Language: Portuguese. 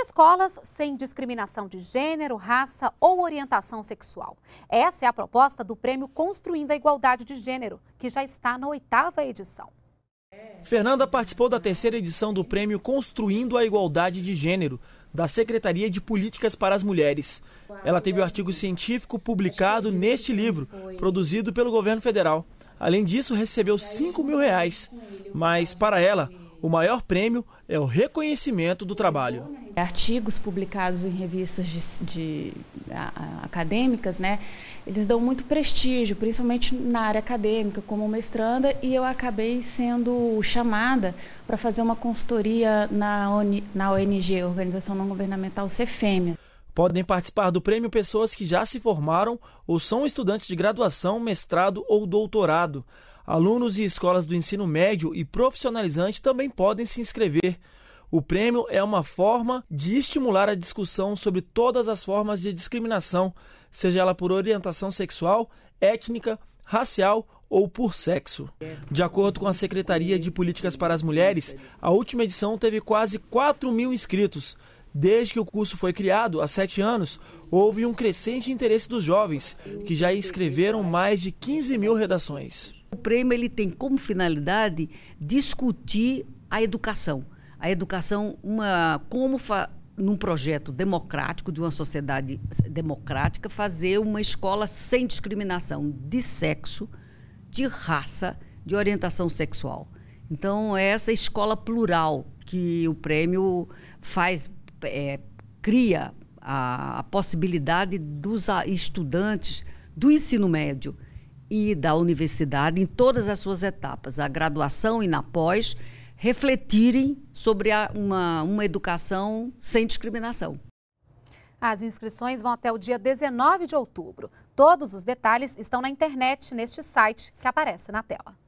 Escolas sem discriminação de gênero, raça ou orientação sexual. Essa é a proposta do prêmio Construindo a Igualdade de Gênero, que já está na oitava edição. Fernanda participou da terceira edição do prêmio Construindo a Igualdade de Gênero, da Secretaria de Políticas para as Mulheres. Ela teve o um artigo científico publicado neste livro, produzido pelo governo federal. Além disso, recebeu 5 mil reais. Mas, para ela, o maior prêmio é o reconhecimento do trabalho. É, artigos publicados em revistas de, de a, acadêmicas, né, eles dão muito prestígio, principalmente na área acadêmica, como mestranda, e eu acabei sendo chamada para fazer uma consultoria na, ONI, na ONG, Organização Não Governamental Cefêmea. Podem participar do prêmio pessoas que já se formaram ou são estudantes de graduação, mestrado ou doutorado alunos e escolas do ensino médio e profissionalizante também podem se inscrever. O prêmio é uma forma de estimular a discussão sobre todas as formas de discriminação, seja ela por orientação sexual, étnica, racial ou por sexo. De acordo com a Secretaria de Políticas para as Mulheres, a última edição teve quase 4 mil inscritos. Desde que o curso foi criado, há sete anos, houve um crescente interesse dos jovens, que já escreveram mais de 15 mil redações. O prêmio ele tem como finalidade discutir a educação, a educação uma como num projeto democrático de uma sociedade democrática fazer uma escola sem discriminação de sexo, de raça, de orientação sexual. Então é essa escola plural que o prêmio faz é, cria a, a possibilidade dos estudantes do ensino médio e da universidade, em todas as suas etapas, a graduação e na pós, refletirem sobre a, uma, uma educação sem discriminação. As inscrições vão até o dia 19 de outubro. Todos os detalhes estão na internet, neste site que aparece na tela.